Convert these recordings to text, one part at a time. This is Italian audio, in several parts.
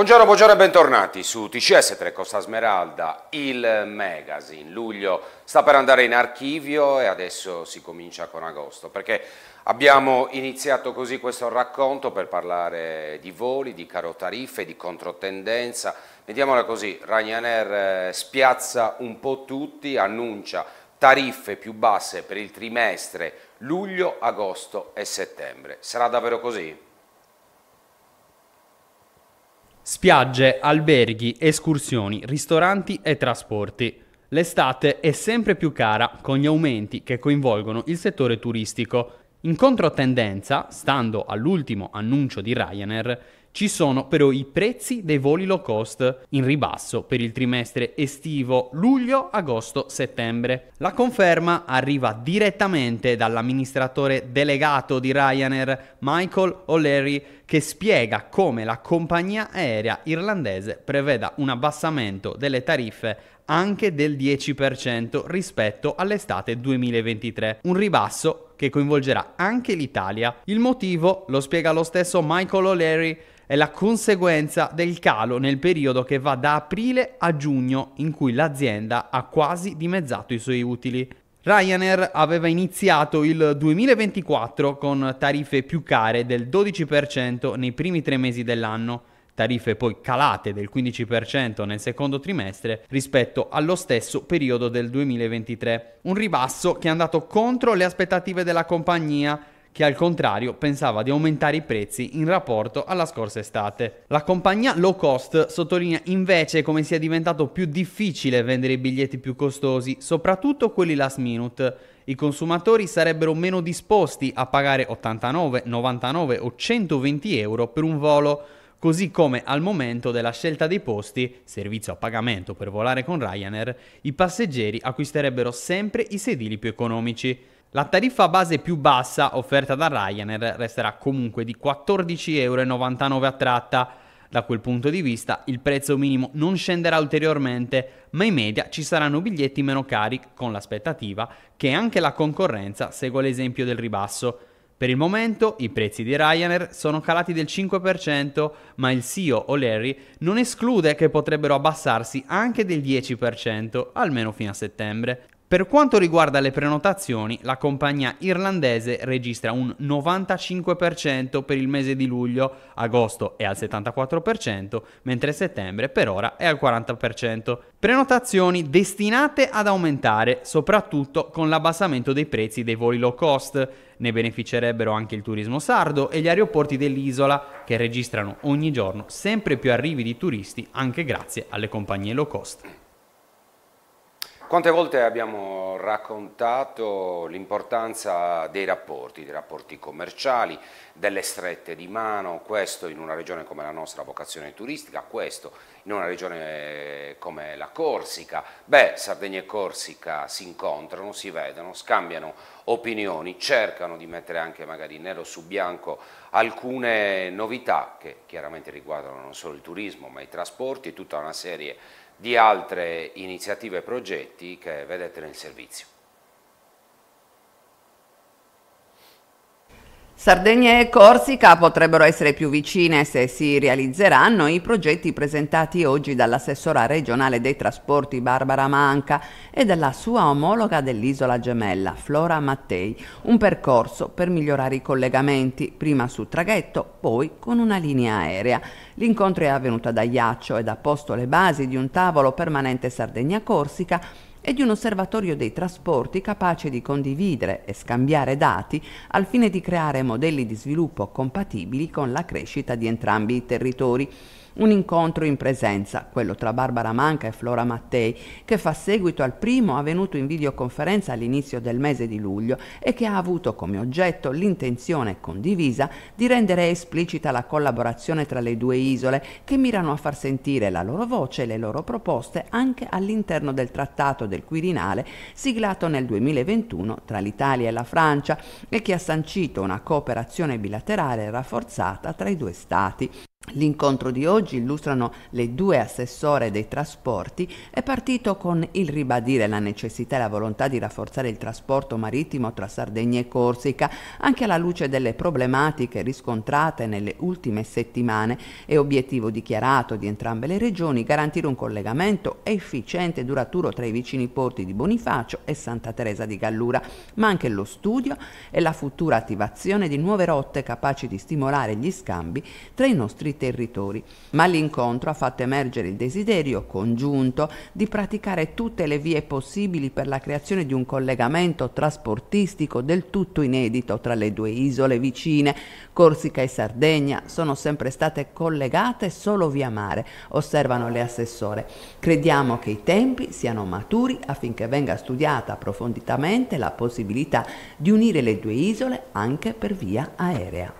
Buongiorno, buongiorno e bentornati su TCS3 Costa Smeralda, il magazine. Luglio sta per andare in archivio e adesso si comincia con agosto, perché abbiamo iniziato così questo racconto per parlare di voli, di carotariffe, di controtendenza. Vediamola così, Ryanair eh, spiazza un po' tutti, annuncia tariffe più basse per il trimestre luglio, agosto e settembre. Sarà davvero così? Spiagge, alberghi, escursioni, ristoranti e trasporti. L'estate è sempre più cara con gli aumenti che coinvolgono il settore turistico. In controtendenza, stando all'ultimo annuncio di Ryanair, ci sono però i prezzi dei voli low cost in ribasso per il trimestre estivo luglio, agosto, settembre. La conferma arriva direttamente dall'amministratore delegato di Ryanair, Michael O'Leary, che spiega come la compagnia aerea irlandese preveda un abbassamento delle tariffe anche del 10% rispetto all'estate 2023. Un ribasso che coinvolgerà anche l'Italia. Il motivo lo spiega lo stesso Michael O'Leary è la conseguenza del calo nel periodo che va da aprile a giugno in cui l'azienda ha quasi dimezzato i suoi utili. Ryanair aveva iniziato il 2024 con tariffe più care del 12% nei primi tre mesi dell'anno, tariffe poi calate del 15% nel secondo trimestre rispetto allo stesso periodo del 2023. Un ribasso che è andato contro le aspettative della compagnia che al contrario pensava di aumentare i prezzi in rapporto alla scorsa estate. La compagnia low cost sottolinea invece come sia diventato più difficile vendere i biglietti più costosi, soprattutto quelli last minute. I consumatori sarebbero meno disposti a pagare 89, 99 o 120 euro per un volo, così come al momento della scelta dei posti, servizio a pagamento per volare con Ryanair, i passeggeri acquisterebbero sempre i sedili più economici. La tariffa base più bassa offerta da Ryanair resterà comunque di 14,99 euro a tratta. Da quel punto di vista il prezzo minimo non scenderà ulteriormente, ma in media ci saranno biglietti meno cari, con l'aspettativa che anche la concorrenza segua l'esempio del ribasso. Per il momento i prezzi di Ryanair sono calati del 5%, ma il CEO O'Leary non esclude che potrebbero abbassarsi anche del 10%, almeno fino a settembre. Per quanto riguarda le prenotazioni, la compagnia irlandese registra un 95% per il mese di luglio, agosto è al 74%, mentre settembre per ora è al 40%. Prenotazioni destinate ad aumentare, soprattutto con l'abbassamento dei prezzi dei voli low cost. Ne beneficerebbero anche il turismo sardo e gli aeroporti dell'isola, che registrano ogni giorno sempre più arrivi di turisti anche grazie alle compagnie low cost. Quante volte abbiamo raccontato l'importanza dei rapporti, dei rapporti commerciali, delle strette di mano, questo in una regione come la nostra vocazione turistica, questo in una regione come la Corsica. Beh, Sardegna e Corsica si incontrano, si vedono, scambiano opinioni, cercano di mettere anche magari nero su bianco alcune novità che chiaramente riguardano non solo il turismo ma i trasporti e tutta una serie di di altre iniziative e progetti che vedete nel servizio. Sardegna e Corsica potrebbero essere più vicine se si realizzeranno i progetti presentati oggi dall'assessora regionale dei trasporti Barbara Manca e dalla sua omologa dell'isola gemella Flora Mattei, un percorso per migliorare i collegamenti, prima su traghetto, poi con una linea aerea. L'incontro è avvenuto ad Aiaccio ed ha posto le basi di un tavolo permanente Sardegna-Corsica e di un osservatorio dei trasporti capace di condividere e scambiare dati al fine di creare modelli di sviluppo compatibili con la crescita di entrambi i territori. Un incontro in presenza, quello tra Barbara Manca e Flora Mattei, che fa seguito al primo avvenuto in videoconferenza all'inizio del mese di luglio e che ha avuto come oggetto l'intenzione condivisa di rendere esplicita la collaborazione tra le due isole che mirano a far sentire la loro voce e le loro proposte anche all'interno del trattato del Quirinale siglato nel 2021 tra l'Italia e la Francia e che ha sancito una cooperazione bilaterale rafforzata tra i due Stati. L'incontro di oggi, illustrano le due assessore dei trasporti, è partito con il ribadire la necessità e la volontà di rafforzare il trasporto marittimo tra Sardegna e Corsica, anche alla luce delle problematiche riscontrate nelle ultime settimane e obiettivo dichiarato di entrambe le regioni garantire un collegamento efficiente e duraturo tra i vicini porti di Bonifacio e Santa Teresa di Gallura, ma anche lo studio e la futura attivazione di nuove rotte capaci di stimolare gli scambi tra i nostri altri territori, ma l'incontro ha fatto emergere il desiderio congiunto di praticare tutte le vie possibili per la creazione di un collegamento trasportistico del tutto inedito tra le due isole vicine. Corsica e Sardegna sono sempre state collegate solo via mare, osservano le assessore. Crediamo che i tempi siano maturi affinché venga studiata approfonditamente la possibilità di unire le due isole anche per via aerea.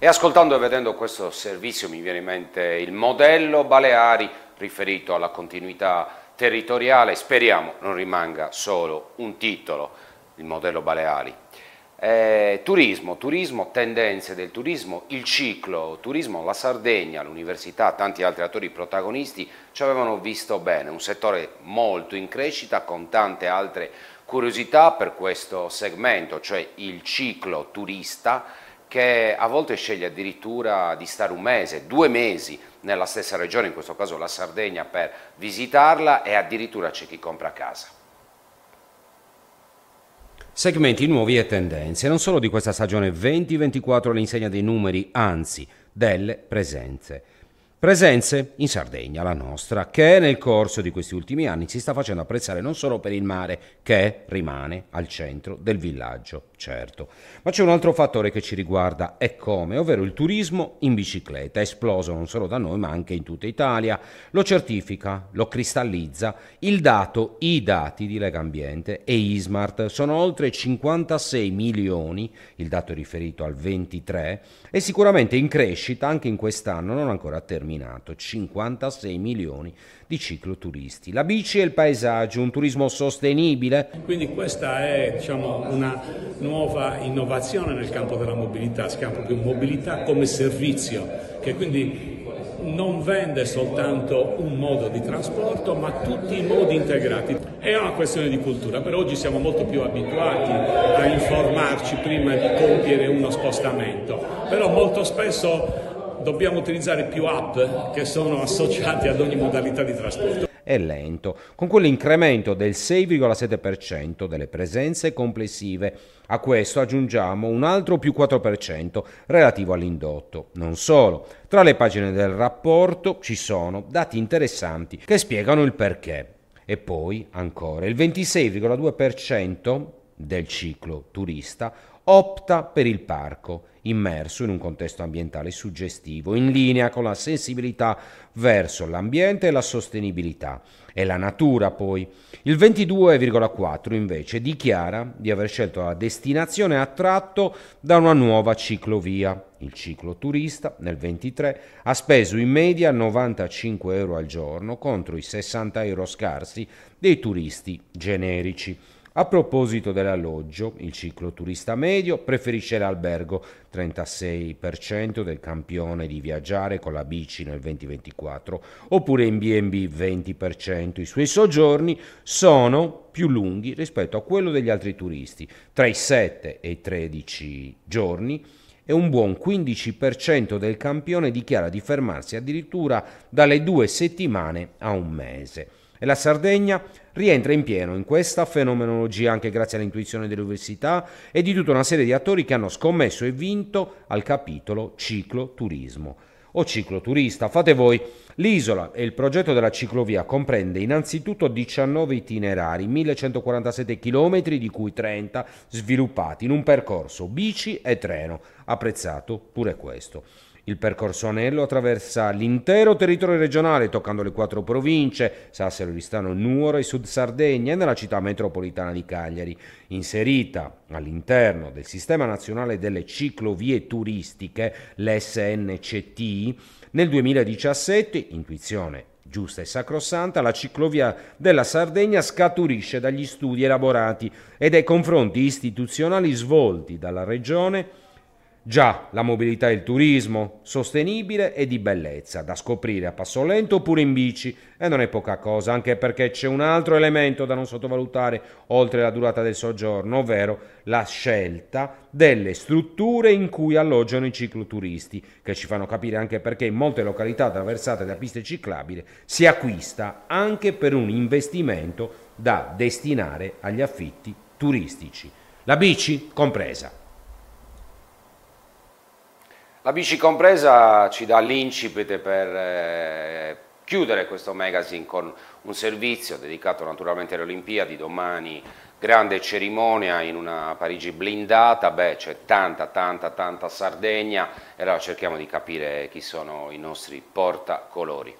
E ascoltando e vedendo questo servizio mi viene in mente il modello Baleari riferito alla continuità territoriale, speriamo non rimanga solo un titolo, il modello Baleari. Eh, turismo, turismo, tendenze del turismo, il ciclo, turismo, la Sardegna, l'università, tanti altri attori protagonisti ci avevano visto bene, un settore molto in crescita con tante altre curiosità per questo segmento, cioè il ciclo turista, che a volte sceglie addirittura di stare un mese, due mesi nella stessa regione, in questo caso la Sardegna, per visitarla e addirittura c'è chi compra casa. Segmenti nuovi e tendenze, non solo di questa stagione 2024 all'insegna dei numeri, anzi delle presenze. Presenze in Sardegna, la nostra, che nel corso di questi ultimi anni si sta facendo apprezzare non solo per il mare, che rimane al centro del villaggio, certo. Ma c'è un altro fattore che ci riguarda e come, ovvero il turismo in bicicletta, esploso non solo da noi ma anche in tutta Italia. Lo certifica, lo cristallizza il dato, i dati di Lega Ambiente e Ismart. Sono oltre 56 milioni, il dato è riferito al 23, e sicuramente in crescita anche in quest'anno, non ancora a termine determinato 56 milioni di cicloturisti. La bici e il paesaggio, un turismo sostenibile. Quindi questa è diciamo, una nuova innovazione nel campo della mobilità, si chiama proprio mobilità come servizio, che quindi non vende soltanto un modo di trasporto ma tutti i modi integrati. È una questione di cultura, per oggi siamo molto più abituati a informarci prima di compiere uno spostamento, però molto spesso dobbiamo utilizzare più app che sono associate ad ogni modalità di trasporto È lento, con quell'incremento del 6,7% delle presenze complessive. A questo aggiungiamo un altro più 4% relativo all'indotto. Non solo, tra le pagine del rapporto ci sono dati interessanti che spiegano il perché. E poi, ancora, il 26,2% del ciclo turista opta per il parco, immerso in un contesto ambientale suggestivo, in linea con la sensibilità verso l'ambiente e la sostenibilità. E la natura, poi. Il 22,4 invece dichiara di aver scelto la destinazione a da una nuova ciclovia. Il cicloturista nel 23 ha speso in media 95 euro al giorno contro i 60 euro scarsi dei turisti generici. A proposito dell'alloggio, il ciclo turista medio preferisce l'albergo, 36% del campione di viaggiare con la bici nel 2024, oppure in B&B 20%. I suoi soggiorni sono più lunghi rispetto a quello degli altri turisti, tra i 7 e i 13 giorni, e un buon 15% del campione dichiara di fermarsi addirittura dalle due settimane a un mese e la Sardegna rientra in pieno in questa fenomenologia anche grazie all'intuizione dell'università e di tutta una serie di attori che hanno scommesso e vinto al capitolo cicloturismo o cicloturista. Fate voi, l'isola e il progetto della ciclovia comprende innanzitutto 19 itinerari, 1147 km di cui 30 sviluppati in un percorso bici e treno. Apprezzato pure questo. Il percorso Anello attraversa l'intero territorio regionale, toccando le quattro province, Sassari, Oristano, Nuoro e Sud Sardegna, e nella città metropolitana di Cagliari, inserita all'interno del Sistema Nazionale delle Ciclovie Turistiche, l'SNCT, nel 2017, intuizione giusta e sacrosanta, la ciclovia della Sardegna scaturisce dagli studi elaborati e dai confronti istituzionali svolti dalla Regione Già, la mobilità e il turismo, sostenibile e di bellezza, da scoprire a passo lento oppure in bici, e non è poca cosa, anche perché c'è un altro elemento da non sottovalutare oltre la durata del soggiorno, ovvero la scelta delle strutture in cui alloggiano i cicloturisti, che ci fanno capire anche perché in molte località attraversate da piste ciclabili si acquista anche per un investimento da destinare agli affitti turistici, la bici compresa. La bici compresa ci dà l'incipite per eh, chiudere questo magazine con un servizio dedicato naturalmente alle Olimpiadi, domani grande cerimonia in una Parigi blindata, beh c'è tanta tanta tanta Sardegna e allora cerchiamo di capire chi sono i nostri portacolori.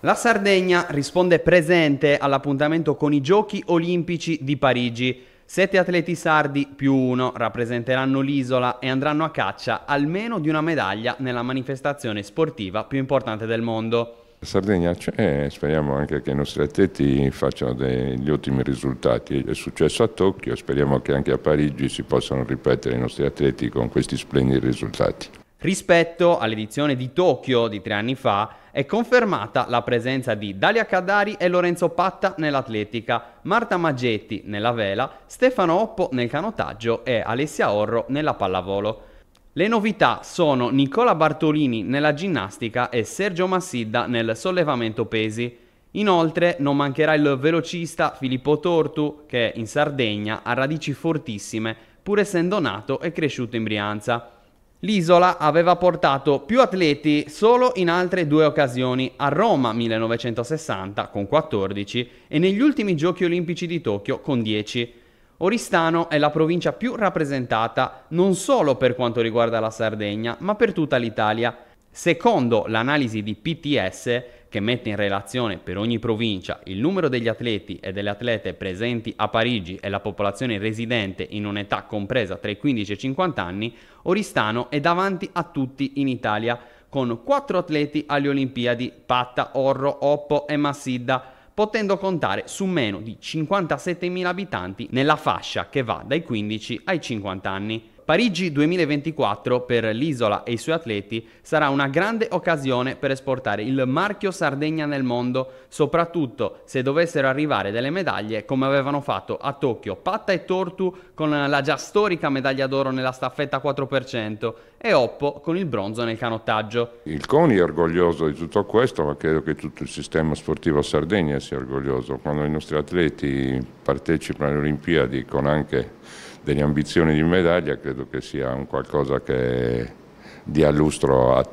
La Sardegna risponde presente all'appuntamento con i Giochi Olimpici di Parigi Sette atleti sardi più uno rappresenteranno l'isola e andranno a caccia almeno di una medaglia nella manifestazione sportiva più importante del mondo. Sardegna c'è e speriamo anche che i nostri atleti facciano degli ottimi risultati. È successo a Tokyo, speriamo che anche a Parigi si possano ripetere i nostri atleti con questi splendidi risultati. Rispetto all'edizione di Tokyo di tre anni fa, è confermata la presenza di Dalia Cadari e Lorenzo Patta nell'atletica, Marta Maggetti nella vela, Stefano Oppo nel canottaggio e Alessia Orro nella pallavolo. Le novità sono Nicola Bartolini nella ginnastica e Sergio Massidda nel sollevamento pesi. Inoltre non mancherà il velocista Filippo Tortu che in Sardegna ha radici fortissime pur essendo nato e cresciuto in Brianza. L'isola aveva portato più atleti solo in altre due occasioni, a Roma 1960 con 14 e negli ultimi Giochi olimpici di Tokyo con 10. Oristano è la provincia più rappresentata non solo per quanto riguarda la Sardegna, ma per tutta l'Italia. Secondo l'analisi di PTS, che mette in relazione per ogni provincia il numero degli atleti e delle atlete presenti a Parigi e la popolazione residente in un'età compresa tra i 15 e i 50 anni, Oristano è davanti a tutti in Italia con quattro atleti alle Olimpiadi Patta, Orro, Oppo e Massidda, potendo contare su meno di 57.000 abitanti nella fascia che va dai 15 ai 50 anni. Parigi 2024 per l'isola e i suoi atleti sarà una grande occasione per esportare il marchio Sardegna nel mondo, soprattutto se dovessero arrivare delle medaglie come avevano fatto a Tokyo Patta e Tortu con la già storica medaglia d'oro nella staffetta 4% e Oppo con il bronzo nel canottaggio. Il CONI è orgoglioso di tutto questo, ma credo che tutto il sistema sportivo Sardegna sia orgoglioso. Quando i nostri atleti partecipano alle Olimpiadi con anche delle ambizioni di medaglia credo che sia un qualcosa che dia lustro a,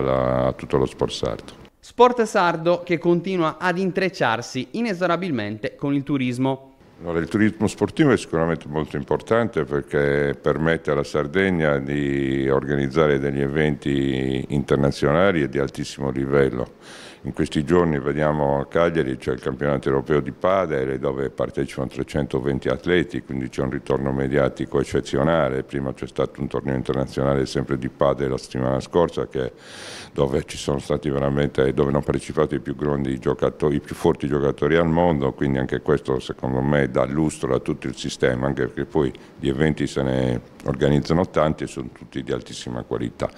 la, a tutto lo sport sardo. Sport sardo che continua ad intrecciarsi inesorabilmente con il turismo. Allora, il turismo sportivo è sicuramente molto importante perché permette alla Sardegna di organizzare degli eventi internazionali e di altissimo livello in questi giorni vediamo a Cagliari c'è il campionato europeo di padel dove partecipano 320 atleti, quindi c'è un ritorno mediatico eccezionale. Prima c'è stato un torneo internazionale sempre di padel la settimana scorsa che, dove, dove hanno partecipato i più, i più forti giocatori al mondo, quindi anche questo secondo me dà lustro a tutto il sistema, anche perché poi gli eventi se ne organizzano tanti e sono tutti di altissima qualità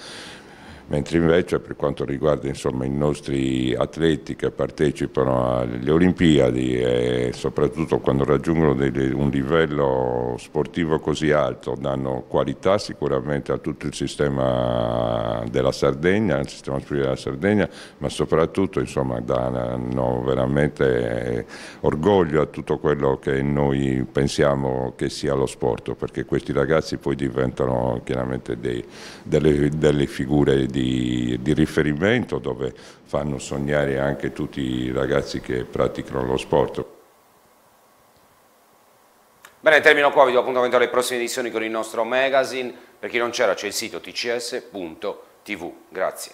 mentre invece per quanto riguarda insomma, i nostri atleti che partecipano alle Olimpiadi e soprattutto quando raggiungono un livello sportivo così alto danno qualità sicuramente a tutto il sistema della Sardegna, al sistema sportivo della Sardegna, ma soprattutto insomma, danno veramente eh, orgoglio a tutto quello che noi pensiamo che sia lo sport, perché questi ragazzi poi diventano chiaramente dei, delle, delle figure di di, di, riferimento dove fanno sognare anche tutti i ragazzi che praticano lo sport. Bene, termino qua, vi do appuntamento alle prossime edizioni con il nostro magazine. Per chi non c'era c'è il sito tcs.tv. Grazie.